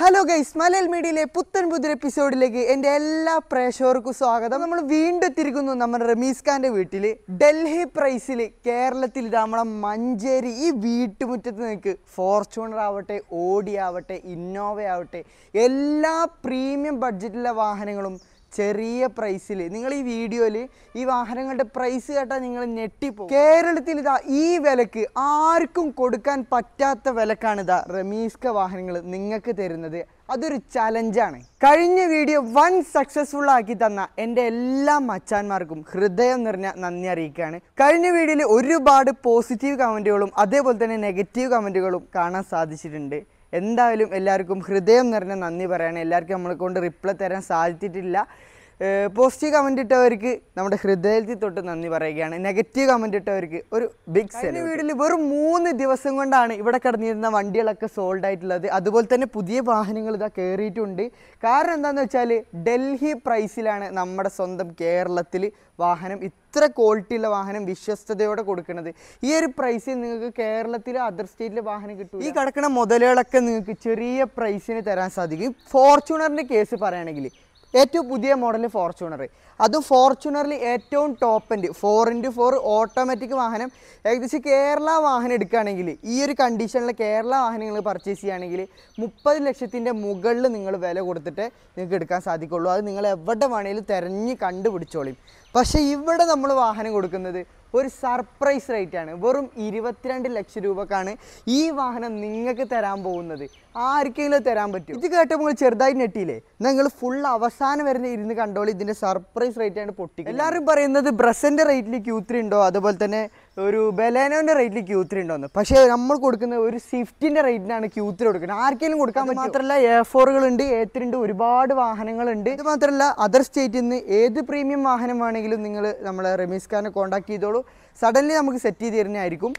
hello guys മലയാൾ മീഡിയയിലെ പുത്തൻ പുതിയ എപ്പിസോഡിലേക്ക് എൻ്റെ എല്ലാ പ്രേക്ഷകർക്കും സ്വാഗതം നമ്മൾ വീണ്ടും എത്തിയിരിക്കുന്നു നമ്മുടെ റമീസ് ഖാൻ്റെ വീട്ടിൽ ഡൽഹി പ്രൈസിൽ കേരളത്തിൽ നമ്മുടെ മഞ്ചേരി ഈ വീട്ടുമുറ്റത്ത് നിൽക്ക് ഫോർച്യൂണർ ആവട്ടെ ഓഡി ആവട്ടെ ഇന്നോവ ആവട്ടെ എല്ലാ പ്രീമിയം ബഡ്ജറ്റിലെ വാഹനങ്ങളും ചെറിയ പ്രൈസിൽ നിങ്ങൾ ഈ വീഡിയോയിൽ ഈ വാഹനങ്ങളുടെ പ്രൈസ് കേട്ടാൽ നിങ്ങൾ ഞെട്ടിപ്പോ കേരളത്തിൽ ഇതാ ഈ വിലക്ക് ആർക്കും കൊടുക്കാൻ പറ്റാത്ത വിലക്കാണ് ഇതാ റമീസ്ക വാഹനങ്ങൾ നിങ്ങൾക്ക് തരുന്നത് അതൊരു ചലഞ്ചാണ് കഴിഞ്ഞ വീഡിയോ വൺ സക്സസ്ഫുൾ ആക്കി തന്ന എൻ്റെ എല്ലാ മച്ചാന്മാർക്കും ഹൃദയം നിറഞ്ഞ നന്ദി അറിയിക്കുകയാണ് കഴിഞ്ഞ വീഡിയോയിൽ ഒരുപാട് പോസിറ്റീവ് കമൻറ്റുകളും അതേപോലെ തന്നെ നെഗറ്റീവ് കമൻറ്റുകളും കാണാൻ സാധിച്ചിട്ടുണ്ട് എന്തായാലും എല്ലാവർക്കും ഹൃദയം നിറഞ്ഞ നന്ദി പറയണം എല്ലാവർക്കും നമ്മളെ കൊണ്ട് റിപ്ലൈ തരാൻ സാധിച്ചിട്ടില്ല പോസിറ്റീവ് കമൻ്റ് ഇട്ടവർക്ക് നമ്മുടെ ഹൃദയത്തിൽ തൊട്ട് നന്ദി പറയുകയാണ് നെഗറ്റീവ് കമൻ്റ് ഇട്ടവർക്ക് ഒരു ബിഗ് സെൽ വീട്ടിൽ വെറും മൂന്ന് ദിവസം കൊണ്ടാണ് ഇവിടെ കിടന്നിരുന്ന വണ്ടികളൊക്കെ സോൾഡ് ആയിട്ടുള്ളത് അതുപോലെ തന്നെ പുതിയ വാഹനങ്ങൾ ഇതാ കയറിയിട്ടുണ്ട് കാരണം എന്താണെന്ന് വെച്ചാൽ ഡൽഹി പ്രൈസിലാണ് നമ്മുടെ സ്വന്തം കേരളത്തിൽ വാഹനം ഇത്ര ക്വാളിറ്റിയുള്ള വാഹനം വിശ്വസ്തയോടെ കൊടുക്കുന്നത് ഈ ഒരു പ്രൈസിൽ നിങ്ങൾക്ക് കേരളത്തിലെ അതർ സ്റ്റേറ്റിലെ വാഹനം കിട്ടും ഈ കിടക്കുന്ന മുതലുകളൊക്കെ നിങ്ങൾക്ക് ചെറിയ പ്രൈസിന് തരാൻ സാധിക്കും ഫോർച്യൂണറിൻ്റെ കേസ് പറയുകയാണെങ്കിൽ ഏറ്റവും പുതിയ മോഡൽ ഫോർച്യൂണർ അത് ഫോർച്യൂണറിൽ ഏറ്റവും top end four into four automatic വാഹനം ഏകദേശം കേരള വാഹനം എടുക്കുകയാണെങ്കിൽ ഈ ഒരു കണ്ടീഷനിൽ കേരള വാഹനം നിങ്ങൾ പർച്ചേസ് ചെയ്യുകയാണെങ്കിൽ മുപ്പത് ലക്ഷത്തിൻ്റെ മുകളിൽ നിങ്ങൾ വില കൊടുത്തിട്ട് നിങ്ങൾക്ക് എടുക്കാൻ സാധിക്കുള്ളൂ അത് നിങ്ങൾ എവിടെ വേണമെങ്കിലും തിരഞ്ഞ് കണ്ടുപിടിച്ചോളിയും പക്ഷേ ഇവിടെ നമ്മൾ വാഹനം കൊടുക്കുന്നത് ഒരു സർപ്രൈസ് റേറ്റാണ് വെറും ഇരുപത്തിരണ്ട് ലക്ഷം രൂപക്കാണ് ഈ വാഹനം നിങ്ങൾക്ക് തരാൻ പോകുന്നത് ആർക്കെങ്കിലും തരാൻ പറ്റും ഇത് കേട്ടപ്പോൾ ചെറുതായി നെട്ടിയില്ലേ നിങ്ങൾ ഫുൾ അവസാനം വരുന്ന ഇരുന്ന് കണ്ടോളി ഇതിൻ്റെ സർപ്രൈസ് റേറ്റാണ് പൊട്ടി എല്ലാവരും പറയുന്നത് ബ്രസൻ്റെ റേറ്റിൽ ക്യൂ ഉണ്ടോ അതുപോലെ തന്നെ ഒരു ബലേനോന്റെ റേറ്റിൽ ക്യൂ ത്രീ ഉണ്ടോ പക്ഷേ നമ്മൾ കൊടുക്കുന്ന ഒരു സ്വിഫ്റ്റിൻ്റെ റേറ്റിനാണ് ക്യൂ ത്രീ കൊടുക്കുന്നത് ആർക്കെങ്കിലും കൊടുക്കാൻ മാത്രമല്ല എ ഉണ്ട് എ ത്രീ ഉണ്ട് ഒരുപാട് വാഹനങ്ങളുണ്ട് ഇത് മാത്രമല്ല അതർ സ്റ്റേറ്റിൽ നിന്ന് ഏത് പ്രീമിയം വാഹനം വേണമെങ്കിലും നിങ്ങൾ നമ്മളെ റമീസ് ഖാനെ കോൺടാക്ട് ചെയ്തോളൂ സഡൻലി നമുക്ക് സെറ്റ് ചെയ്ത് തരുന്നതായിരിക്കും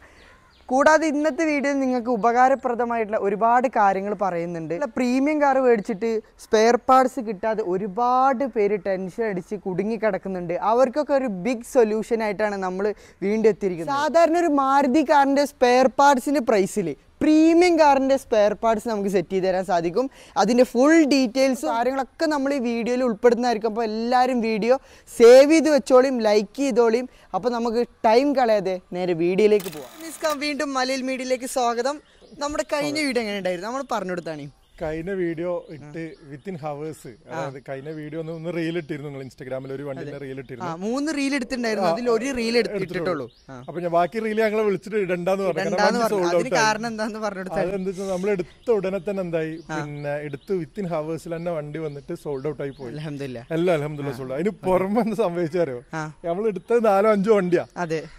കൂടാതെ ഇന്നത്തെ വീഡിയോയിൽ നിങ്ങൾക്ക് ഉപകാരപ്രദമായിട്ടുള്ള ഒരുപാട് കാര്യങ്ങൾ പറയുന്നുണ്ട് പ്രീമിയം കാർ മേടിച്ചിട്ട് സ്പെയർ പാർട്സ് കിട്ടാതെ ഒരുപാട് പേര് ടെൻഷൻ അടിച്ച് കുടുങ്ങിക്കിടക്കുന്നുണ്ട് അവർക്കൊക്കെ ഒരു ബിഗ് സൊല്യൂഷൻ ആയിട്ടാണ് നമ്മൾ വീണ്ടും എത്തിയിരിക്കുന്നത് സാധാരണ ഒരു മാരുതി കാറിൻ്റെ സ്പെയർ പാർട്സിൻ്റെ പ്രൈസിൽ പ്രീമിയം കാറിൻ്റെ സ്പെയർ പാർട്സ് നമുക്ക് സെറ്റ് ചെയ്ത് തരാൻ സാധിക്കും അതിൻ്റെ ഫുൾ ഡീറ്റെയിൽസ് കാര്യങ്ങളൊക്കെ നമ്മൾ ഈ വീഡിയോയിൽ ഉൾപ്പെടുന്നതായിരിക്കും അപ്പോൾ എല്ലാവരും വീഡിയോ സേവ് ചെയ്ത് വെച്ചോളിയും ലൈക്ക് ചെയ്തോളിയും അപ്പോൾ നമുക്ക് ടൈം കളയാതെ നേരെ വീഡിയോയിലേക്ക് പോകാം വീണ്ടും മലയിൽ മീഡിയയിലേക്ക് സ്വാഗതം നമ്മുടെ കഴിഞ്ഞ വീഡിയോ എങ്ങനെ ഉണ്ടായിരുന്നു നമ്മൾ പറഞ്ഞു കൊടുത്താണ് കഴിഞ്ഞ വീഡിയോ ഇട്ട് വിത്തിൻ ഹവേഴ്സ് അതായത് കഴിഞ്ഞ വീഡിയോ ഒന്ന് റീൽ ഇട്ടിരുന്നു നിങ്ങൾ ഇൻസ്റ്റാഗ്രാമിൽ ഒരു വണ്ടിന്റെ റീൽ ഇട്ടിരുന്നു മൂന്ന് റീൽ എടുത്തിട്ടുണ്ടായിരുന്നു അതിൽ ഒരു റീൽ എടുത്തിട്ടുള്ളൂ അപ്പൊ ഞാൻ ബാക്കി റീൽ ഞങ്ങളെ വിളിച്ചിട്ട് ഇടണ്ടെന്ന് പറഞ്ഞു കാരണം എന്താന്ന് പറഞ്ഞു നമ്മൾ എടുത്ത ഉടനെ തന്നെ എന്തായി പിന്നെ എടുത്ത് വിത്തിൻ ഹവേഴ്സിൽ തന്നെ വണ്ടി വന്നിട്ട് സോൾഡ് ഔട്ട് ആയി പോയി എല്ലാം അലഹമില്ല സോൾഡ് അതിന് പുറമെ എന്ന് സംഭവിച്ചാരോ നമ്മൾ എടുത്തത് നാലോ അഞ്ചോ വണ്ടിയാ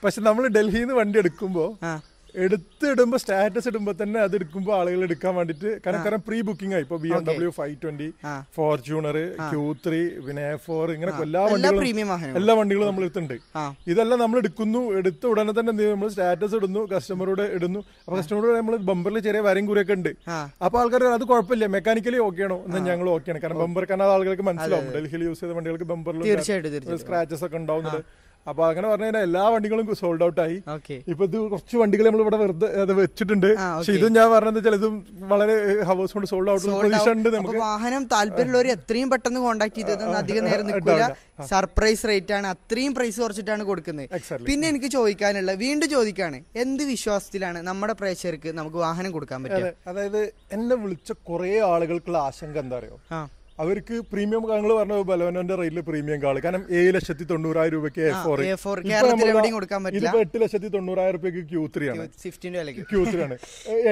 പക്ഷെ നമ്മൾ ഡൽഹിയിൽ വണ്ടി എടുക്കുമ്പോ എടുത്തിടുമ്പോൾ സ്റ്റാറ്റസ് ഇടുമ്പോൾ തന്നെ അത് എടുക്കുമ്പോ ആളുകൾ എടുക്കാൻ വേണ്ടിട്ട് കാരണം കാരണം പ്രീ ബുക്കിംഗ് ആയി ഇപ്പോൾ B M W five twenty Fortuner Q three പിന്നെ ഫോർ ഇങ്ങനെ എല്ലാ വണ്ടികളും എല്ലാ വണ്ടികളും നമ്മൾ എടുത്തുണ്ട് ഇതെല്ലാം നമ്മൾ എടുക്കുന്നു എടുത്ത ഉടനെ തന്നെ നമ്മൾ സ്റ്റാറ്റസ് ഇടുന്നു കസ്റ്റമറോട് ഇടുന്നു അപ്പൊ കസ്റ്റമറോട് നമ്മൾ ബമ്പറിൽ ചെറിയ വരയും കുറിയൊക്കെ ഉണ്ട് അപ്പൊ ആൾക്കാർ അത് കുഴപ്പമില്ല മെക്കാനിക്കലി ഓക്കെ ആണോ എന്നാൽ ഞങ്ങൾ ഓക്കെയാണ് കാരണം ബമ്പർ കാരണം ആളുകൾക്ക് മനസ്സിലാവും ഡൽഹിയിൽ യൂസ് ചെയ്ത വണ്ടികൾക്ക് ബമ്പറിൽ സ്ക്രാച്ചസ് ഒക്കെ ഉണ്ടാവുന്നുണ്ട് അപ്പൊ അങ്ങനെ പറഞ്ഞു കഴിഞ്ഞാൽ എല്ലാ വണ്ടികളും സോൾഡ് ഔട്ട് ആയി ഇപ്പൊ ഇത് കുറച്ച് വണ്ടികൾ നമ്മൾ ഇവിടെ വെറുതെ വെച്ചിട്ടുണ്ട് പക്ഷെ ഇതും ഞാൻ പറഞ്ഞത് വെച്ചാൽ ഇതും വളരെ ഹൗസ് കൊണ്ട് സോൾഡ് ഔട്ട് ഉണ്ട് നമുക്ക് വാഹനം താല്പര്യമുള്ളവർ എത്രയും പെട്ടെന്ന് കോണ്ടാക്ട് ചെയ്തത് അധികം നേരം നിൽക്കില്ല സർപ്രൈസ് റേറ്റ് ആണ് അത്രയും പ്രൈസ് കുറച്ചിട്ടാണ് കൊടുക്കുന്നത് പിന്നെ എനിക്ക് ചോദിക്കാനുള്ള വീണ്ടും ചോദിക്കാണ് എന്ത് വിശ്വാസത്തിലാണ് നമ്മുടെ പ്രേക്ഷകർക്ക് നമുക്ക് വാഹനം കൊടുക്കാൻ പറ്റും അതായത് എന്നെ വിളിച്ച കുറെ ആളുകൾക്കുള്ള ആശങ്ക എന്താ പറയുക അവർക്ക് പ്രീമിയം ഞങ്ങൾ പറഞ്ഞ ബലവനന്റെ റേറ്റിൽ പ്രീമിയം കാള് കാരണം ഏഴ് ലക്ഷത്തി തൊണ്ണൂറായിരം രൂപയ്ക്ക് എ ഫോർ ഇതിപ്പോ എട്ട് ലക്ഷത്തി തൊണ്ണൂറായിരം രൂപയ്ക്ക് ക്യൂ ത്രീ ആണ് ക്യൂ ത്രീ ആണ്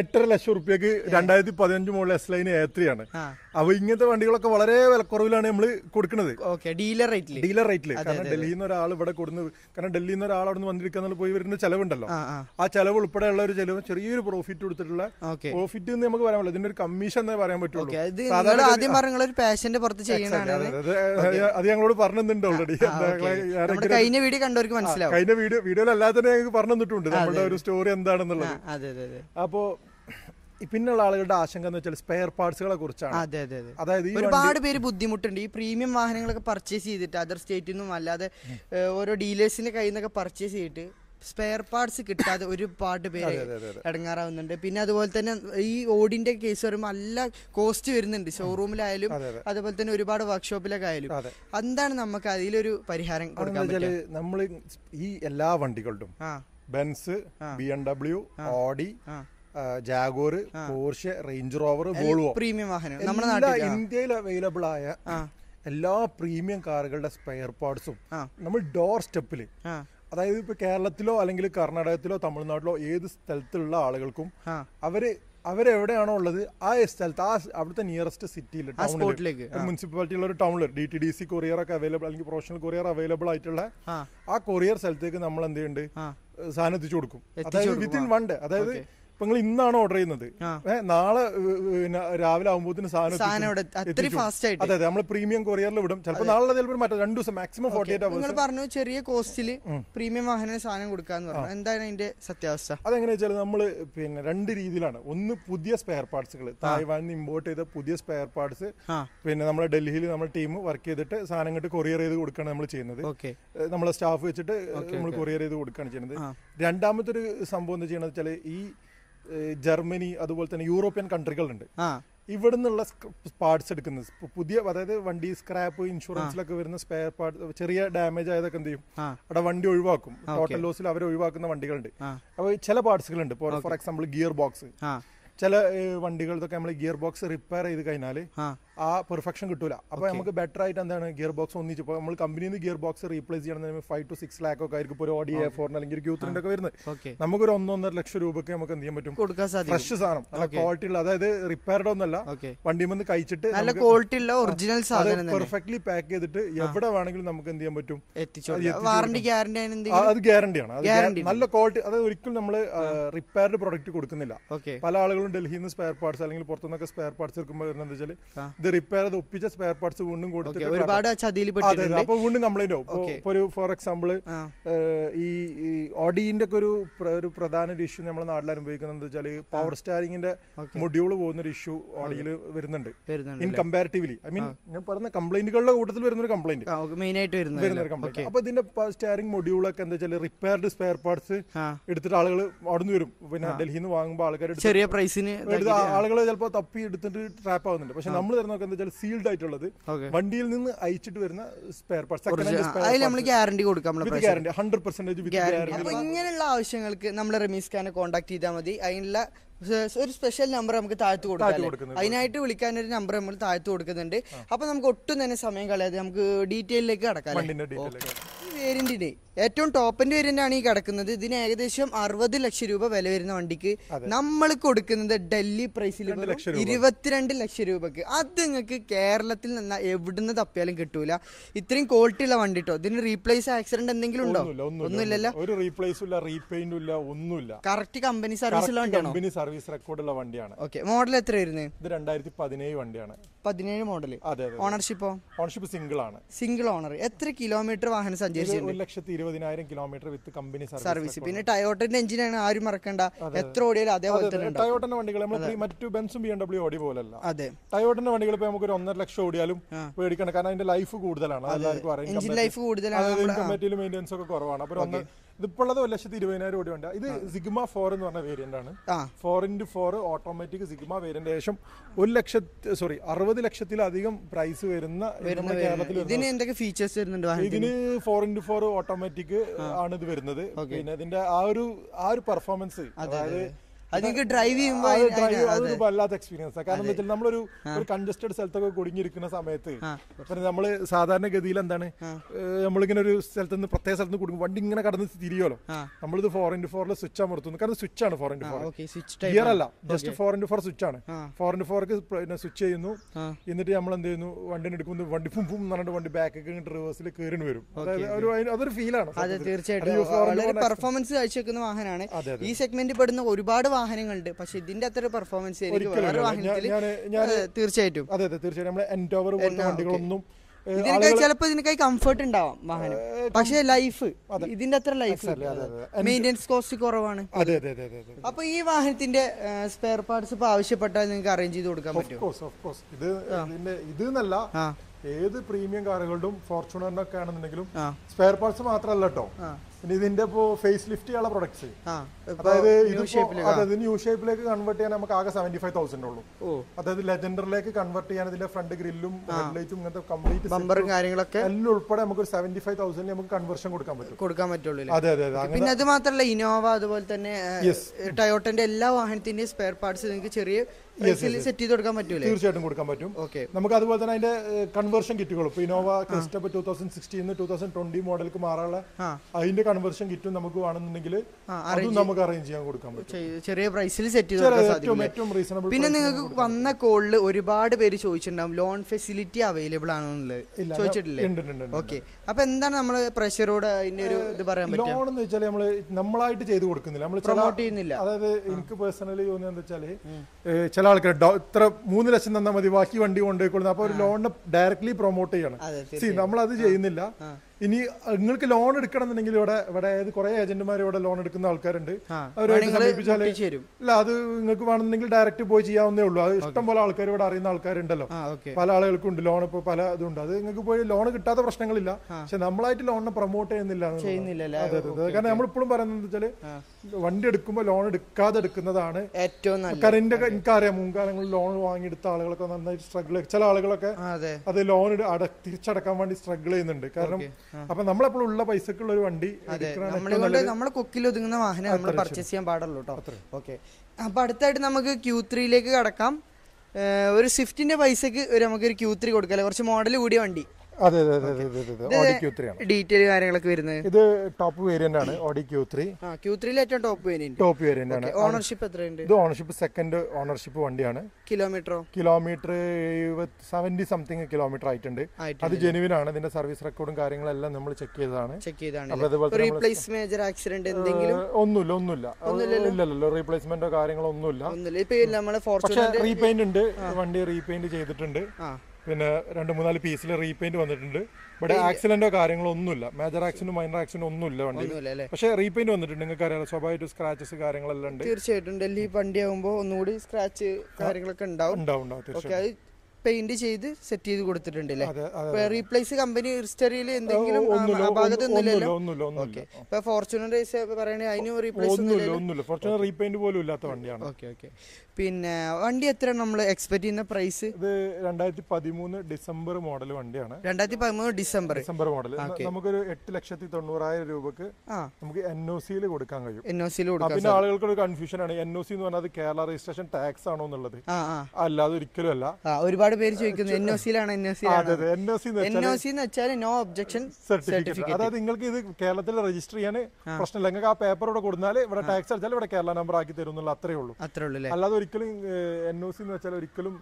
എട്ടര ലക്ഷം രൂപയ്ക്ക് രണ്ടായിരത്തി പതിനഞ്ച് മുകളിൽ എസ് ലൈൻ എ ത്രീ ആണ് അപ്പൊ ഇങ്ങനത്തെ വണ്ടികളൊക്കെ വളരെ വിലക്കുറവിലാണ് നമ്മൾ കൊടുക്കുന്നത് ഡീലർ റേറ്റിൽ ഡീലർ റേറ്റിൽ കാരണം ഡൽഹിയിൽ നിന്ന് ഒരാൾ ഇവിടെ കൊടുന്ന് കാരണം ഡൽഹിയിൽ നിന്ന് ഒരാൾ അവിടെ നിന്ന് വന്നിരിക്കാൻ പോയി വരുന്ന ചെലവുണ്ടല്ലോ ആ ചെലവ് ഉൾപ്പെടെയുള്ള ഒരു ചെലവ് ചെറിയൊരു പ്രോഫിറ്റ് കൊടുത്തിട്ടുള്ള പ്രോഫിറ്റ് എന്ന് നമുക്ക് പറയാൻ പറ്റില്ല ഇതിന്റെ ഒരു കമ്മീഷൻ എന്നേ പറയാൻ പറ്റുള്ളൂ ആദ്യം ഒരു പുറത്ത് ചെയ്യുന്നതാണ് അത് ഞങ്ങളോട് പറഞ്ഞിട്ടുണ്ട് ഓൾറെഡി കഴിഞ്ഞ വീഡിയോ കണ്ടവർക്ക് മനസ്സിലാവും കഴിഞ്ഞ വീഡിയോ വീഡിയോയിൽ അല്ലാതെ ഞങ്ങൾക്ക് പറഞ്ഞിട്ടുണ്ട് നമ്മുടെ ഒരു സ്റ്റോറി എന്താണെന്നുള്ളത് അപ്പോ പിന്നുള്ള ആളുകളുടെ ആശങ്ക എന്ന് വെച്ചാൽ സ്പെയർ പാർട്സുകളെ കുറിച്ചാണ് അതെ അതെ അതെ അതായത് ഒരുപാട് പേര് ബുദ്ധിമുട്ടുണ്ട് ഈ പ്രീമിയം വാഹനങ്ങളൊക്കെ പർച്ചേസ് ചെയ്തിട്ട് അതർ സ്റ്റേറ്റിൽ നിന്നും അല്ലാതെ ഓരോ ഡീലേഴ്സിന്റെ കയ്യിൽ നിന്നൊക്കെ പർച്ചേസ് ചെയ്തിട്ട് സ്പെയർ പാർട്സ് കിട്ടാതെ ഒരുപാട് പേര് ഇടങ്ങാറാവുന്നുണ്ട് പിന്നെ അതുപോലെ തന്നെ ഈ ഓടിന്റെ കേസ് വരുമ്പോൾ നല്ല കോസ്റ്റ് വരുന്നുണ്ട് ഷോറൂമിലായാലും അതുപോലെ തന്നെ ഒരുപാട് വർക്ക്ഷോപ്പിലൊക്കെ ആയാലും എന്താണ് നമുക്ക് അതിലൊരു പരിഹാരം കൊടുക്കാൻ നമ്മൾ ഈ എല്ലാ വണ്ടികളിലും Benz B M W Audi Jaguar Porsche Range Rover Volvo premium വാഹനം നമ്മുടെ ഇന്ത്യയിൽ അവൈലബിൾ ആയ എല്ലാ പ്രീമിയം കാറുകളുടെ സ്പെയർ പാർട്സും നമ്മൾ ഡോർ സ്റ്റെപ്പിൽ അതായത് ഇപ്പൊ കേരളത്തിലോ അല്ലെങ്കിൽ കർണാടകത്തിലോ തമിഴ്നാട്ടിലോ ഏത് സ്ഥലത്തുള്ള ആളുകൾക്കും അവര് അവരെവിടെയാണോ ഉള്ളത് ആ സ്ഥലത്ത് ആ അവിടുത്തെ നിയറസ്റ്റ് സിറ്റിയിൽ ടൗണിലേക്ക് മുനിസിപ്പാലിറ്റിയിലെ ഒരു ടൗണിൽ D T D C courier ഒക്കെ അവൈലബിൾ അല്ലെങ്കിൽ പ്രൊഫഷണൽ കൊറിയർ അവൈലബിൾ ആയിട്ടുള്ള ആ കൊറിയർ സ്ഥലത്തേക്ക് നമ്മൾ എന്ത് ചെയ്യുന്നുണ്ട് സാധനം എത്തിച്ചു കൊടുക്കും അതായത് വിത്തിൻ വൺ ഡേ അതായത് ഇപ്പൊ നിങ്ങൾ ഇന്നാണ് ഓർഡർ ചെയ്യുന്നത് നാളെ പിന്നെ രാവിലെ ആവുമ്പോഴത്തേക്കും സാധനം ഫാസ്റ്റ് ആയിട്ട് അതെ അതെ നമ്മൾ പ്രീമിയം കൊറിയറിൽ വിടും ചിലപ്പോൾ നാളെ ചിലപ്പോൾ മറ്റേ രണ്ട് ദിവസം മാക്സിമം ഫോർട്ടി എയ്റ്റ് നിങ്ങൾ പറഞ്ഞു ചെറിയ കോസ്റ്റിൽ പ്രീമിയം വാഹന സാധനം കൊടുക്കാന്ന് പറഞ്ഞു എന്താണ് അതിന്റെ സത്യാവസ്ഥ അതെങ്ങനെയാ വെച്ചാൽ നമ്മൾ പിന്നെ രണ്ട് രീതിയിലാണ് ഒന്ന് പുതിയ സ്പെയർ പാർട്സുകൾ തായ്വാനിൽ നിന്ന് ഇമ്പോർട്ട് ചെയ്ത പുതിയ സ്പെയർ പാർട്സ് പിന്നെ നമ്മുടെ ഡൽഹിയിൽ നമ്മുടെ ടീം വർക്ക് ചെയ്തിട്ട് സാധനം ഇങ്ങോട്ട് കൊറിയർ ചെയ്ത് കൊടുക്കുകയാണ് നമ്മൾ ചെയ്യുന്നത് നമ്മളെ സ്റ്റാഫ് വെച്ചിട്ട് നമ്മൾ കൊറിയർ ചെയ്ത് കൊടുക്കുകയാണ് ചെയ്യുന്നത് രണ്ടാമത്തെ ഒരു സംഭവം എന്താ ചെയ്യണമെന്ന് വെച്ചാൽ ഈ ജർമ്മനി അതുപോലെ തന്നെ യൂറോപ്യൻ കൺട്രികളുണ്ട് ഇവിടെ നിന്നുള്ള പാർട്സ് എടുക്കുന്നത് പുതിയ അതായത് വണ്ടി സ്ക്രാപ്പ് ഇൻഷുറൻസിലൊക്കെ വരുന്ന സ്പെയർ പാർട്സ് ചെറിയ ഡാമേജ് ആയതൊക്കെ എന്ത് ചെയ്യും അവിടെ വണ്ടി ഒഴിവാക്കും ടോട്ടൽ ലോസിൽ അവർ ഒഴിവാക്കുന്ന വണ്ടികളുണ്ട് അപ്പോൾ ചില പാർട്സുകളുണ്ട് ഫോർ എക്സാമ്പിൾ ഗിയർ ബോക്സ് ചില വണ്ടികളൊക്കെ നമ്മൾ ഗിയർ ബോക്സ് റിപ്പയർ ചെയ്ത് കഴിഞ്ഞാൽ ആ പെർഫെക്ഷൻ കിട്ടൂല അപ്പോൾ നമുക്ക് ബെറ്റർ ആയിട്ട് എന്താണ് ഗിയർ ബോക്സ് ഒന്നിച്ച് ഇപ്പോൾ നമ്മൾ കമ്പനിയിൽ നിന്ന് ഗിയർ ബോക്സ് റീപ്ലേസ് ചെയ്യണം ഫൈവ് ടു സിക്സ് ലാക്ക് ഒക്കെ ആയിരിക്കും ഒരു ഓഡി എ ഫോറിന് അല്ലെങ്കിൽ ഒരു ക്യൂത്രിൻ്റെ ഒക്കെ വരുന്നത് നമുക്കൊരു ഒന്നൊന്നര ലക്ഷം രൂപയ്ക്ക് നമുക്ക് എന്ത് ചെയ്യാൻ പറ്റും കൊടുക്കാൻ സാധിക്കും ഫ്രഷ് സാധനം നല്ല ക്വാളിറ്റി ഉള്ള അതായത് റിപ്പയർഡ് ഒന്നല്ല വണ്ടി വന്ന് കഴിച്ചിട്ട് നല്ല ക്വാളിറ്റി ഉള്ള ഒറിജിനൽ സാധനം പെർഫെക്റ്റ്ലി പാക്ക് ചെയ്തിട്ട് എവിടെ വേണമെങ്കിലും നമുക്ക് എന്ത് ചെയ്യാൻ പറ്റും വാറണ്ടി ഗ്യാരണ്ടി അത് ഗ്യാരണ്ടിയാണ് നല്ല ക്വാളിറ്റി അതായത് ഒരിക്കലും നമ്മൾ റിപ്പയർഡ് പ്രൊഡക്റ്റ് കൊടുക്കുന്നില്ല പല ആളുകളും ഡൽഹിയിൽ നിന്ന് സ്പെയർ പാർട്സ് അല്ലെങ്കിൽ പുറത്തുനിന്നൊക്കെ സ്പെയർ പാർട്സ് എടുക്കുമ്പോൾ എന്താ വെച്ചാൽ ഇത് റിപ്പയർ ചെയ്ത് ഒപ്പിച്ച സ്പെയർ പാർട്സ് വീണ്ടും കൊടുത്തിട്ടുണ്ട് ഒരുപാട് അതെ അപ്പൊ വീണ്ടും കംപ്ലൈന്റ് ആവും ഒരു ഫോർ എക്സാമ്പിൾ ഈ ഓഡിന്റെ ഒക്കെ ഒരു ഒരു പ്രധാന ഒരു ഇഷ്യൂ നമ്മുടെ നാട്ടിൽ അനുഭവിക്കുന്നത് വെച്ചാൽ പവർ സ്റ്റാരിങ്ങിന്റെ മൊഡ്യൂൾ പോകുന്ന ഒരു ഇഷ്യൂ ഓഡിയിൽ വരുന്നുണ്ട് ഇൻ കമ്പാരിറ്റീവ്ലി ഐ മീൻ ഞാൻ പറഞ്ഞ കംപ്ലൈന്റുകളുടെ കൂട്ടത്തിൽ വരുന്ന ഒരു കംപ്ലൈന്റ് മെയിൻ ആയിട്ട് അപ്പൊ ഇതിന്റെ സ്റ്റാരിങ് ഒക്കെ എന്താ വെച്ചാൽ റിപ്പയർഡ് സ്പെയർ പാർട്സ് എടുത്തിട്ട് ആളുകൾ അവിടുന്ന് വരും പിന്നെ ഡൽഹിയിൽ നിന്ന് വാങ്ങുമ്പോൾ ആൾക്കാർ ചെറിയ പ്രൈസിന് ആളുകൾ ചിലപ്പോൾ തപ്പി എടുത്തിട്ട് ട്രാപ്പ് ആവുന്നുണ്ട് പക്ഷെ നമ്മൾ തരുന്ന നോക്കുക എന്താ വെച്ചാൽ സീൽഡ് ആയിട്ടുള്ളത് വണ്ടിയിൽ നിന്ന് അയച്ചിട്ട് വരുന്ന സ്പെയർ പാർട്സ് ഗ്യാരണ്ടി കൊടുക്കാം ഗ്യാരണ്ടി ഹൺഡ്രഡ് പെർസെന്റേജ് ഇങ്ങനെയുള്ള ആവശ്യങ്ങൾക്ക് നമ്മൾ റമീസ് ഖാനെ കോൺടാക്ട് ചെയ്താൽ മതി അതിനുള്ള ഒരു സ്പെഷ്യൽ നമ്പർ നമുക്ക് താഴ്ത്തു കൊടുക്കാം അതിനായിട്ട് വിളിക്കാൻ ഒരു നമ്പർ നമ്മൾ താഴ്ത്തു കൊടുക്കുന്നുണ്ട് അപ്പൊ നമുക്ക് ഒട്ടും തന്നെ സമയം കളയാതെ നമുക്ക് ഡീറ്റെയിലേക്ക് കടക്കാം വേരിയന്റിന്റെ ഏറ്റവും ടോപ്പിന്റെ വേരിയന്റ് ആണ് ഈ കിടക്കുന്നത് ഇതിന് ഏകദേശം അറുപത് ലക്ഷം രൂപ വില വരുന്ന വണ്ടിക്ക് നമ്മൾ കൊടുക്കുന്നത് ഡൽഹി പ്രൈസിൽ ഇരുപത്തിരണ്ട് ലക്ഷം രൂപക്ക് അത് നിങ്ങൾക്ക് കേരളത്തിൽ നിന്ന് എവിടുന്ന് തപ്പിയാലും കിട്ടൂല ഇത്രയും ക്വാളിറ്റി ഉള്ള വണ്ടി കേട്ടോ ഇതിന് റീപ്ലേസ് ആക്സിഡന്റ് എന്തെങ്കിലും ഉണ്ടോ ഒരു റീപ്ലേസും ഇല്ല റീപെയിന്റും ഇല്ല ഒന്നുമില്ല കറക്റ്റ് കമ്പനി സർവീസ് ഉള്ള കമ്പനി സർവീസ് റെക്കോർഡ് ഉള്ള വണ്ടിയാണ് ഓക്കെ മോഡൽ എത്ര വരുന്നത് ഇത് രണ്ടായിരത്തി പതിനേഴ് വണ്ടിയാണ് പതിനേഴ് മോഡൽ അതെ ഓണർഷിപ്പോ ഓണർഷിപ്പ് സിംഗിൾ ആണ് സിംഗിൾ ഓണർ എത്ര കിലോമീറ്റർ വാഹനം സഞ്ചരിച്ചിട്ടുണ്ട് ഒരു ലക്ഷത്തി ഇരുപതിനായിരം കിലോമീറ്റർ വിത്ത് കമ്പനി സർവീസ് പിന്നെ ടയോട്ടന്റെ എഞ്ചിനാണ് ആരും മറക്കണ്ട എത്ര ഓടിയാലും അതേപോലെ തന്നെ ടയോട്ടന്റെ വണ്ടികൾ നമ്മൾ മറ്റു ബെൻസും ബി എം ഓടി പോലല്ല അതെ ടയോട്ടന്റെ വണ്ടികൾ ഇപ്പൊ നമുക്ക് ഒരു ഒന്നര ലക്ഷം ഓടിയാലും പേടിക്കണം കാരണം അതിന്റെ ലൈഫ് കൂടുതലാണ് എല്ലാവർക്കും അറിയാം എഞ്ചിൻ ലൈഫ് കൂടുതലാണ് കമ്പാറ്റിയിൽ മെയിൻ്റെനൻസ് ഒക്കെ കുറവാണ് അപ്പോൾ ഇതിപ്പോഴത് ഒരു ലക്ഷത്തി ഇരുപതിനായിരം കോടി വേണ്ട ഇത് സിഗ്മ ഫോർ എന്ന് പറഞ്ഞ വേരിയന്റ് ആണ് four into four automatic Sigma variant ശേഷം ഒരു ലക്ഷ സോറി അറുപത് ലക്ഷത്തിലധികം പ്രൈസ് വരുന്ന കേരളത്തിൽ ഫീച്ചേഴ്സ് വരുന്നുണ്ട് ഇതിന് ഫോർ ഇൻറ്റു ഫോർ ഓട്ടോമാറ്റിക് ആണ് ഇത് വരുന്നത് പിന്നെ ഇതിന്റെ ആ ഒരു ആ ഒരു പെർഫോമൻസ് അതായത് നിങ്ങൾക്ക് ഡ്രൈവ് ചെയ്യുമ്പോൾ വല്ലാത്ത എക്സ്പീരിയൻസ് ആണ് കാരണം വെച്ചാൽ നമ്മളൊരു ഒരു കൺജസ്റ്റഡ് സ്ഥലത്തൊക്കെ കുടുങ്ങിയിരിക്കുന്ന സമയത്ത് നമ്മള് സാധാരണ ഗതിയിൽ എന്താണ് നമ്മളിങ്ങനെ ഒരു സ്ഥലത്ത് നിന്ന് പ്രത്യേക സ്ഥലത്ത് കുടുങ്ങും വണ്ടി ഇങ്ങനെ കടന്ന് തിരിയോലോ നമ്മളിത് ഫോർ ഇന്റു ഫോറിൽ സ്വിച്ച് അമർത്തുന്നു കാരണം സ്വിച്ച് ആണ് ഫോർ ഇന്റു ഫോർ ഗിയർ അല്ല just four into four switch ആണ് ഫോർ ഇന്റു ഫോർക്ക് സ്വിച്ച് ചെയ്യുന്നു എന്നിട്ട് നമ്മൾ എന്ത് ചെയ്യുന്നു വണ്ടിനെ എടുക്കുന്നു വണ്ടി ഫും ഫും പറഞ്ഞിട്ട് വണ്ടി ബാക്കൊക്കെ റിവേഴ്സിൽ കയറി വരും അതായത് അതൊരു ഫീലാണ് തീർച്ചയായിട്ടും പെർഫോമൻസ് കാഴ്ചവെക്കുന്ന വാഹനമാണ് ഈ സെഗ്മെന്റ് പെടുന്ന ഒരുപാട് വാഹനങ്ങളുണ്ട് പക്ഷെ ഇതിന്റെ അത്ര പെർഫോമൻസ് എനിക്ക് വേറെ വാഹനത്തിൽ തീർച്ചയായിട്ടും അതെ അതെ തീർച്ചയായിട്ടും നമ്മുടെ എൻഡോവർ പോലത്തെ വണ്ടികളൊന്നും ഇതിനൊക്കെ ചിലപ്പോ ഇതിനൊക്കെ കംഫർട്ട് ഉണ്ടാവാം വാഹനം പക്ഷേ ലൈഫ് ഇതിന്റെ അത്ര ലൈഫ് മെയിൻ്റെനൻസ് കോസ്റ്റ് കുറവാണ് അപ്പൊ ഈ വാഹനത്തിന്റെ സ്പെയർ പാർട്സ് ഇപ്പൊ ആവശ്യപ്പെട്ടാൽ നിങ്ങൾക്ക് അറേഞ്ച് ചെയ്ത് കൊടുക്കാൻ പറ്റും ഇത് ഇത് എന്നല്ല ഏത് പ്രീമിയം കാറുകളുടെയും ഫോർച്യൂണറിനൊക്കെ ആണെന്നുണ്ടെങ്കിലും സ്പെയർ പാർട്സ് മാത്രമല്ല കേട്ടോ പിന്നെ ഇതിന്റെ ഇപ്പോ ഫേസ് ലിഫ്റ്റ് ചെയ്യാനുള്ള പ്രൊഡക്ട്സ് അതായത് അതായത് ന്യൂ ഷേപ്പിലേക്ക് കൺവേർട്ട് ചെയ്യാൻ നമുക്ക് ആകെ സെവന്റി ഫൈവ് തൗസൻഡ് ഉള്ളൂ അതായത് ലെജൻഡറിലേക്ക് കൺവേർട്ട് ചെയ്യാൻ ഇതിന്റെ ഫ്രണ്ട് ഗ്രില്ലും ലൈറ്റും ഇങ്ങനത്തെ കംപ്ലീറ്റ് ബമ്പറും കാര്യങ്ങളൊക്കെ എല്ലാം ഉൾപ്പെടെ നമുക്ക് ഒരു സെവന്റി ഫൈവ് തൗസൻഡ് നമുക്ക് കൺവേർഷൻ കൊടുക്കാൻ പറ്റും കൊടുക്കാൻ പറ്റുള്ളൂ അതെ അതെ പിന്നെ അത് മാത്രമല്ല ഇനോവ അതുപോലെ തന്നെ ടയോട്ടന്റെ എല്ലാ വാഹനത്തിന്റെയും സ്പെയർ പാർട്സ് നിങ്ങൾക്ക് ചെറിയ സെറ്റ് ചെയ്ത് കൊടുക്കാൻ പറ്റൂലേ തീർച്ചയായിട്ടും കൊടുക്കാൻ പറ്റും ഓക്കെ നമുക്ക് അതുപോലെ തന്നെ അതിന്റെ കൺവേർഷൻ കിറ്റുകൾ ഇപ്പൊ ഇനോവ ക്രിസ്റ്റപ്പ് ടൂ തൗസൻഡ് സിക്സ്റ്റീന്ന് ടൂ തൗസൻഡ് ട്വന്റി മോഡലിലേക്ക് മാറാനുള്ള അതിന്റെ കൺവേർഷൻ കിറ്റും നമുക്ക് വേണമെന്നുണ്ടെങ്കിൽ അതും നമുക്ക് അറേഞ്ച് ചെയ്യാൻ കൊടുക്കാൻ പറ്റും ചെറിയ പ്രൈസിൽ സെറ്റ് ഏറ്റവും റീസണബിൾ പിന്നെ നിങ്ങൾക്ക് വന്ന കോളിൽ ഒരുപാട് പേര് ചോദിച്ചിട്ടുണ്ടാവും ലോൺ ഫെസിലിറ്റി അവൈലബിൾ ആണെന്നുള്ളത് ചോദിച്ചിട്ടില്ലേ ഓക്കെ അപ്പൊ എന്താണ് നമ്മൾ പ്രഷറോട് അതിന്റെ ഒരു ഇത് പറയാൻ ലോൺ എന്ന് വെച്ചാൽ നമ്മൾ നമ്മളായിട്ട് ചെയ്ത് കൊടുക്കുന്നില്ല നമ്മൾ പ്രൊമോട്ട് ചെയ്യുന്നില്ല അതായത് എനിക്ക് പേഴ്സണലി തോന്നുന്നത് വെച്ചാല് ചില ആൾക്കാർ ഇത്ര മൂന്ന് ലക്ഷം തന്നാൽ മതി ബാക്കി വണ്ടി കൊണ്ടുപോയിക്കൊള്ളുന്നത് അപ്പൊ ഒരു ലോണിനെ ഡയറക്ട്ലി പ്രൊമോട്ട് ചെയ്യണം സി നമ്മൾ അത് ചെയ്യുന്നില്ല ഇനി നിങ്ങൾക്ക് ലോൺ എടുക്കണമെന്നുണ്ടെങ്കിൽ ഇവിടെ ഇവിടെ കുറെ ഏജന്റുമാർ ഇവിടെ ലോൺ എടുക്കുന്ന ആൾക്കാരുണ്ട് അവരുമായിട്ട് സമീപിച്ചാല് അത് നിങ്ങൾക്ക് വേണമെന്നുണ്ടെങ്കിൽ ഡയറക്റ്റ് പോയി ചെയ്യാവുന്നേ ഉള്ളൂ അത് ഇഷ്ടം പോലെ ആൾക്കാർ ഇവിടെ അറിയുന്ന ആൾക്കാരുണ്ടല്ലോ പല ആളുകൾക്കും ഉണ്ട് ലോൺ ഇപ്പൊ പല ഇതുണ്ട് അത് നിങ്ങൾക്ക് പോയി ലോൺ കിട്ടാത്ത പ്രശ്നങ്ങളില്ല പക്ഷെ നമ്മളായിട്ട് ലോണിനെ പ്രൊമോട്ട് ചെയ്യുന്നില്ല കാരണം നമ്മളിപ്പോഴും പറയുന്നത് വെച്ചാല് വണ്ടി എടുക്കുമ്പോൾ ലോൺ എടുക്കാതെ എടുക്കുന്നതാണ് ഏറ്റവും കാരണം എന്റെ എനിക്കറിയാം മുൻകാലങ്ങളിൽ ലോൺ വാങ്ങിയെടുത്ത ആളുകളൊക്കെ നന്നായിട്ട് സ്ട്രഗിൾ ചില ആളുകളൊക്കെ അത് ലോൺ അട തിരിച്ചടക്കാൻ വേണ്ടി സ്ട്രഗിൾ ചെയ്യുന്നുണ്ട് കാരണം അപ്പൊ നമ്മളെപ്പോഴും ഉള്ള പൈസക്കുള്ള ഒരു വണ്ടി നമ്മളെ കൊക്കിൽ ഒതുങ്ങുന്ന വാഹനം നമ്മൾ പർച്ചേസ് ചെയ്യാൻ പാടുള്ളൂ കേട്ടോ ഓക്കെ അപ്പൊ അടുത്തായിട്ട് നമുക്ക് ക്യൂ ത്രീയിലേക്ക് കടക്കാം ഒരു സ്വിഫ്റ്റിന്റെ പൈസക്ക് നമുക്ക് ഒരു ക്യൂ ത്രീ കൊടുക്കാം കുറച്ച് മോഡൽ കൂടിയ വണ്ടി അതെ അതെ അതെ അതെ അതെ അതെ ഓഡി ക്യൂ ത്രീ ആണ് ഡീറ്റെയിൽ കാര്യങ്ങളൊക്കെ വരുന്നത് ഇത് ടോപ്പ് വേരിയന്റ് ആണ് ഓഡി ക്യൂ ത്രീ ക്യൂ ത്രീയിൽ ഏറ്റവും ടോപ്പ് വേരിയന്റ് ടോപ്പ് വേരിയന്റ് ആണ് ഓണർഷിപ്പ് എത്രയുണ്ട് ഇത് ഓണർഷിപ്പ് സെക്കൻഡ് ഓണർഷിപ്പ് വണ്ടിയാണ് കിലോമീറ്ററോ കിലോമീറ്റർ സെവന്റി സംതിങ് കിലോമീറ്റർ ആയിട്ടുണ്ട് അത് ജെനുവിൻ ആണ് ഇതിന്റെ സർവീസ് റെക്കോർഡും കാര്യങ്ങളെല്ലാം നമ്മൾ ചെക്ക് ചെയ്തതാണ് ചെക്ക് ചെയ്തതാണ് റീപ്ലേസ് മേജർ ആക്സിഡന്റ് എന്തെങ്കിലും ഒന്നുമില്ല ഒന്നുമില്ല ഇല്ലല്ലോ റീപ്ലേസ്മെന്റോ കാര്യങ്ങളോ ഒന്നുമില്ല റീപെയിന്റ് ഉണ്ട് വണ്ടി റീപെയിന്റ് ചെയ്തിട്ടുണ്ട് പിന്നെ രണ്ട് മൂന്നാല് പീസില് റീപെയിന്റ് വന്നിട്ടുണ്ട് ബട്ട് ആക്സിഡന്റോ കാര്യങ്ങളോ ഒന്നുമില്ല മേജർ ആക്സിഡന്റ് മൈനർ ആക്സിഡന്റ് ഒന്നുമില്ല വണ്ടി പക്ഷേ റീപെയിന്റ് വന്നിട്ടുണ്ട് നിങ്ങൾക്ക് അറിയാലോ സ്വാഭാവികമായിട്ട് സ്ക്രാച്ചസ് കാര്യങ്ങളെല്ലാം ഉണ്ട് തീർച്ചയായിട്ടും ഡൽഹി വണ്ടി ആകുമ്പോൾ ഒന്നുകൂടി സ്ക്രാച്ച് കാര്യങ്ങളൊക്കെ ഉണ്ടാവും ഉണ്ടാവും പെയിന്റ് ചെയ്ത് സെറ്റ് ചെയ്ത് കൊടുത്തിട്ടുണ്ട് അല്ലേ റീപ്ലേസ് കമ്പനി ഹിസ്റ്ററിയിൽ എന്തെങ്കിലും അപാകത്തൊന്നുമില്ലല്ലോ ഓക്കെ ഇപ്പൊ ഫോർച്യൂണർ പറയണേ അതിന് റീപ്ലേസ് ഒന്നുമില്ല ഫോർച്യൂണർ റീപെയിന്റ് പോലും ഇല്ലാത്ത വണ്ടിയാണ് ഓക്കെ ഓക്കെ പിന്നെ വണ്ടി എത്ര നമ്മൾ എക്സ്പെക്ട് ചെയ്യുന്ന പ്രൈസ് ഇത് രണ്ടായിരത്തി പതിമൂന്ന് ഡിസംബർ മോഡൽ വണ്ടിയാണ് രണ്ടായിരത്തി പതിമൂന്ന് ഡിസംബർ ഡിസംബർ മോഡൽ നമുക്കൊരു എട്ട് ലക്ഷത്തി തൊണ്ണൂറായിരം രൂപക്ക് നമുക്ക് എൻ ഒ സിയിൽ കൊടുക്കാൻ കഴിയും എൻ ഒ സിയിൽ പിന്നെ ആളുകൾക്ക് ഒരു കൺഫ്യൂഷൻ ആണ് എൻ ഒ സി എന്ന് പറഞ്ഞാൽ കേരള രജിസ്ട്രേഷൻ ടാക്സ് ആണോ എന്നുള്ളത് അല്ലാതെ ഒരിക്കലും അല്ല ഒരുപാട് പേര് ചോദിക്കുന്നു എൻ ഒ സിയിലാണ് N O C N O C N O C എന്ന് വെച്ചാൽ നോ ഒബ്ജക്ഷൻ സർട്ടിഫിക്കറ്റ് അതായത് നിങ്ങൾക്ക് ഇത് കേരളത്തിൽ രജിസ്റ്റർ ചെയ്യാൻ പ്രശ്നമില്ല നിങ്ങൾക്ക് ആ പേപ്പർ ഇവിടെ കൊടുത്താൽ ഇവിടെ ടാക്സ് അടിച്ചാൽ ഇവിടെ കേരള നമ്പർ ആക്കി തരും എന്നുള്ള അത്രേ ഉള്ളൂ അത്രേ ഉള്ളൂ അല്ലാതെ ഒരിക്കലും എൻ എന്ന് വെച്ചാൽ ഒരിക്കലും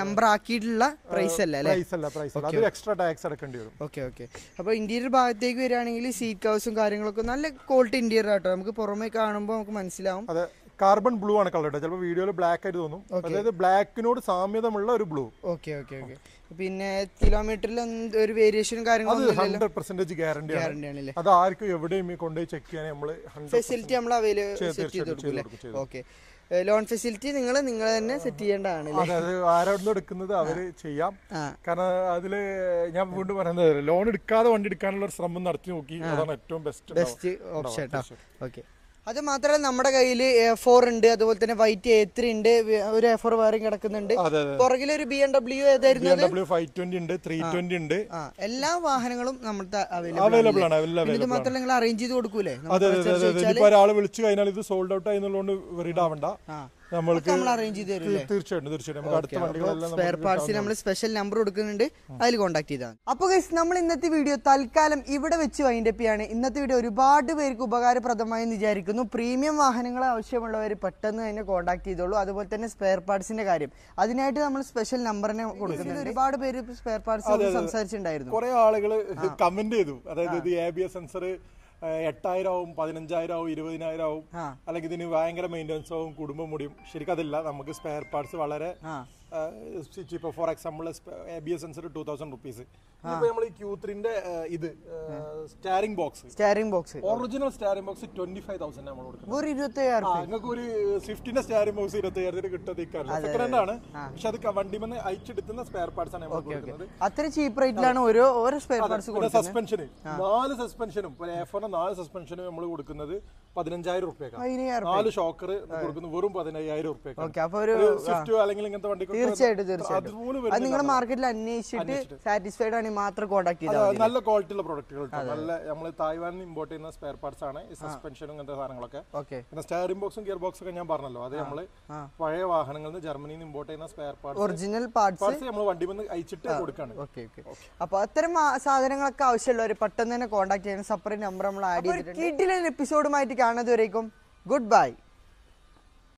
നമ്പർ ആക്കിയിട്ടുള്ള പ്രൈസ് അല്ല പ്രൈസ് അല്ല പ്രൈസ് അല്ല അതൊരു എക്സ്ട്രാ ടാക്സ് അടക്കേണ്ടി വരും ഓക്കെ ഓക്കെ അപ്പോൾ ഇന്റീരിയർ ഭാഗത്തേക്ക് വരികയാണെങ്കിൽ സീറ്റ് കവേഴ്സും കാര്യങ്ങളൊക്കെ നല്ല ക്വാളിറ്റി ഇന്റീരിയർ ആട്ടോ നമുക്ക് പുറമേ കാണുമ്പോൾ നമുക്ക് മനസ്സിലാവും അതെ കാർബൺ ബ്ലൂ ആണ് കളർ ചിലപ്പോൾ വീഡിയോയിൽ ബ്ലാക്ക് ആയിട്ട് തോന്നും അതായത് ബ്ലാക്കിനോട് സാമ്യതമുള്ള ഒരു ബ്ലൂ ഓക്കെ ഓക്കെ ഓക്കെ പിന്നെ കിലോമീറ്ററിൽ ഒരു വേരിയേഷനും കാര്യങ്ങളും ഗ്യാരണ്ടി ആണ് അത് ആർക്കും എവിടെയും കൊണ്ടുപോയി ചെക്ക് ചെയ്യാൻ നമ്മൾ ഫെസിലിറ്റി നമ്മൾ അവൈലബിൾ ഓക്കെ ലോൺ ഫെസിലിറ്റി നിങ്ങൾ നിങ്ങൾ തന്നെ സെറ്റ് ചെയ്യേണ്ടതാണ് ആരോടും എടുക്കുന്നത് അവര് ചെയ്യാം കാരണം അതില് ഞാൻ വീണ്ടും പറയുന്നത് ലോൺ എടുക്കാതെ വണ്ടി എടുക്കാനുള്ള ശ്രമം നടത്തി നോക്കി അതാണ് ഏറ്റവും ബെസ്റ്റ് ബെസ്റ്റ് ഓപ്ഷൻ ഓക്കെ അത് മാത്രല്ല നമ്മുടെ കയ്യിൽ എ ഫോർ ഉണ്ട് അതുപോലെ തന്നെ വൈറ്റ് എ ത്രീ ഉണ്ട് ഒരു എ ഫോർ വേറെ കിടക്കുന്നുണ്ട് പുറകിൽ ഒരു ബി എം ഡബ്ല്യു ഏതായിരുന്നു ഉണ്ട് എല്ലാ വാഹനങ്ങളും നമ്മുടെ അവൈലബിൾ ആണ് ഇത് മാത്രമല്ല നിങ്ങൾ അറേഞ്ച് ചെയ്ത് കൊടുക്കൂലേ ഒരാൾ വിളിച്ചു കഴിഞ്ഞാൽ ഇത് സോൾഡ് ഔട്ട് ആയി എന്നുള്ളതുകൊണ്ട് നമ്മൾക്ക് നമ്മൾ അറേഞ്ച് ചെയ്ത് തരും തീർച്ചയായിട്ടും തീർച്ചയായിട്ടും നമുക്ക് അടുത്ത വണ്ടികളെല്ലാം സ്പെയർ പാർട്സിൽ നമ്മൾ സ്പെഷ്യൽ നമ്പർ കൊടുക്കുന്നുണ്ട് അതിൽ കോൺടാക്ട് ചെയ്താൽ അപ്പോൾ ഗൈസ് നമ്മൾ ഇന്നത്തെ വീഡിയോ തൽക്കാലം ഇവിടെ വെച്ച് വൈൻഡ് അപ്പ് ചെയ്യാണ് ഇന്നത്തെ വീഡിയോ ഒരുപാട് പേർക്ക് ഉപകാരപ്രദമായി വിചാരിക്കുന്നു പ്രീമിയം വാഹനങ്ങൾ ആവശ്യമുള്ളവർ പെട്ടെന്ന് തന്നെ കോൺടാക്ട് ചെയ്തോളൂ അതുപോലെ തന്നെ സ്പെയർ പാർട്സിന്റെ കാര്യം അതിനായിട്ട് നമ്മൾ സ്പെഷ്യൽ നമ്പറിനെ കൊടുക്കുന്നത് ഒരുപാട് പേര് സ്പെയർ പാർട്സ് സംസാരിച്ചിട്ടുണ്ടായിരുന്നു കുറെ ആളുകൾ കമന്റ് ചെയ്തു അതായത് എ സെൻസർ എട്ടായിരമാവും പതിനഞ്ചായിരമാവും ഇരുപതിനായിരമാവും അല്ലെങ്കിൽ ഇതിന് ഭയങ്കര മെയിൻ്റനൻസ് ആവും കുടുംബം മുടിയും ശരിക്കും അതില്ല നമുക്ക് സ്പെയർ പാർട്സ് വളരെ ഇപ്പോൾ for example B S sensor two thousand rupees നമ്മൾ ഈ ക്യൂത്രിന്റെ ഇത് steering box steering box original steering box twenty five thousand നമ്മൾ കൊടുക്കുന്നത് ഒരു ഇരുപത്തയ്യായിരം നിങ്ങൾക്ക് ഒരു സ്വിഫ്റ്റിന്റെ സ്റ്റാരിംഗ് ബോക്സ് ഇരുപത്തയ്യായിരത്തിന് കിട്ടുന്നത് ഇക്കാറില്ല സെക്കൻഡ് ഹാൻഡ് ആണ് പക്ഷെ അത് വണ്ടിമെന്ന് അയച്ചെടുക്കുന്ന സ്പെയർ പാർട്സ് ആണ് നമ്മൾ കൊടുക്കുന്നത് അത്ര ചീപ്പ് റേറ്റിലാണ് ഓരോ ഓരോ സ്പെയർ പാർട്സ് സസ്പെൻഷൻ നാല് സസ്പെൻഷനും എഫോറിന് നാല് സസ്പെൻഷനും നമ്മൾ കൊടുക്കുന്നത് പതിനഞ്ചായിരം റുപ്യക്കാണ് നാല് ഷോക്കർ കൊടുക്കുന്നത് വെറും പതിനയ്യായിരം റുപ്യക്കാണ് സ്വിഫ്റ്റ് അല്ലെങ്കിൽ ഇങ്ങനത്തെ വണ്ടി തീർച്ചയായിട്ടും തീർച്ചയായിട്ടും അത് നിങ്ങൾ മാർക്കറ്റിൽ അന്വേഷിച്ചിട്ട് സാറ്റിസ്ഫൈഡ് ആണ് മാത്രം കോൺടാക്ട് ചെയ്താൽ നല്ല ഉള്ള പ്രോഡക്റ്റുകൾ നല്ല നമ്മൾ തായ്വാനിൽ ഇമ്പോർട്ട് ചെയ്യുന്ന സ്പെയർ പാർട്സ് ആണ് സസ്പെൻഷനും ഇങ്ങനത്തെ സാധനങ്ങളൊക്കെ പിന്നെ സ്റ്റയറിംഗ് ബോക്സും ഗിയർ ബോക്സ് ഒക്കെ ഞാൻ പറഞ്ഞല്ലോ അത് നമ്മൾ പഴയ വാഹനങ്ങളിൽ നിന്ന് ജർമ്മനിയിൽ നിന്ന് ഇമ്പോർട്ട് ചെയ്യുന്ന സ്പെയർ പാർട്സ് ഒറിജിനൽ പാർട്സ് നമ്മൾ വണ്ടി വന്ന് അയച്ചിട്ട് കൊടുക്കാണ് ഓക്കെ ഓക്കെ അപ്പൊ അത്തരം സാധനങ്ങളൊക്കെ ആവശ്യമുള്ളവർ പെട്ടെന്ന് തന്നെ കോൺടാക്ട് ചെയ്യുന്ന സെപ്പറേറ്റ് നമ്പർ നമ്മൾ ആഡ് ചെയ്തിട്ടുണ്ട് എപ്പിസോഡുമായിട്ട് കാണുന്നതുവരേക്കും ഗുഡ് ബൈ